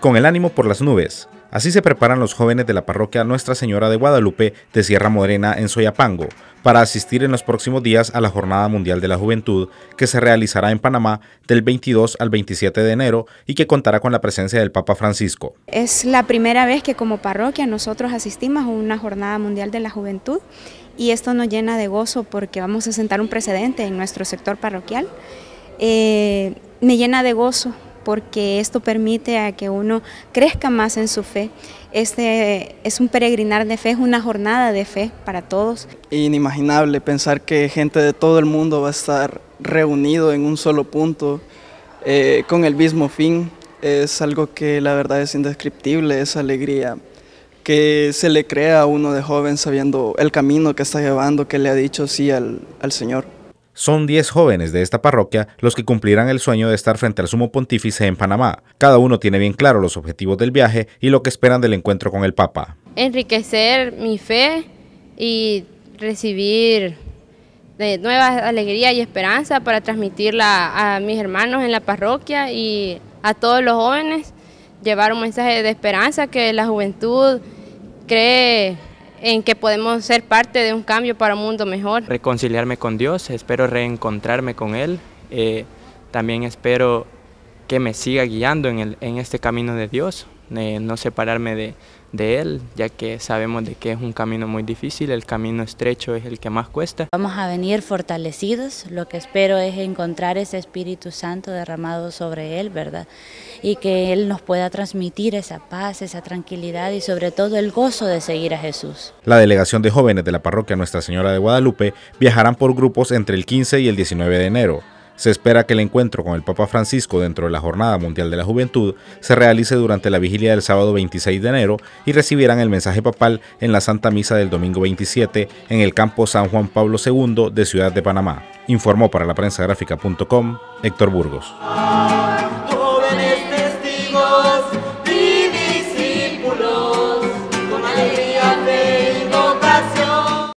Con el ánimo por las nubes. Así se preparan los jóvenes de la parroquia Nuestra Señora de Guadalupe de Sierra Morena en Soyapango para asistir en los próximos días a la Jornada Mundial de la Juventud que se realizará en Panamá del 22 al 27 de enero y que contará con la presencia del Papa Francisco. Es la primera vez que como parroquia nosotros asistimos a una Jornada Mundial de la Juventud y esto nos llena de gozo porque vamos a sentar un precedente en nuestro sector parroquial. Eh, me llena de gozo porque esto permite a que uno crezca más en su fe. Este es un peregrinar de fe, es una jornada de fe para todos. Inimaginable pensar que gente de todo el mundo va a estar reunido en un solo punto eh, con el mismo fin. Es algo que la verdad es indescriptible, esa alegría que se le crea a uno de joven sabiendo el camino que está llevando, que le ha dicho sí al, al Señor. Son 10 jóvenes de esta parroquia los que cumplirán el sueño de estar frente al sumo pontífice en Panamá. Cada uno tiene bien claro los objetivos del viaje y lo que esperan del encuentro con el Papa. Enriquecer mi fe y recibir eh, nuevas alegrías y esperanza para transmitirla a mis hermanos en la parroquia y a todos los jóvenes, llevar un mensaje de esperanza que la juventud cree en que podemos ser parte de un cambio para un mundo mejor. Reconciliarme con Dios, espero reencontrarme con Él, eh, también espero que me siga guiando en, en este camino de Dios. Eh, no separarme de, de él, ya que sabemos de que es un camino muy difícil, el camino estrecho es el que más cuesta. Vamos a venir fortalecidos, lo que espero es encontrar ese Espíritu Santo derramado sobre él, ¿verdad? Y que él nos pueda transmitir esa paz, esa tranquilidad y sobre todo el gozo de seguir a Jesús. La delegación de jóvenes de la parroquia Nuestra Señora de Guadalupe viajarán por grupos entre el 15 y el 19 de enero. Se espera que el encuentro con el Papa Francisco dentro de la Jornada Mundial de la Juventud se realice durante la vigilia del sábado 26 de enero y recibirán el mensaje papal en la Santa Misa del domingo 27 en el campo San Juan Pablo II de Ciudad de Panamá, informó para la prensa gráfica.com Héctor Burgos.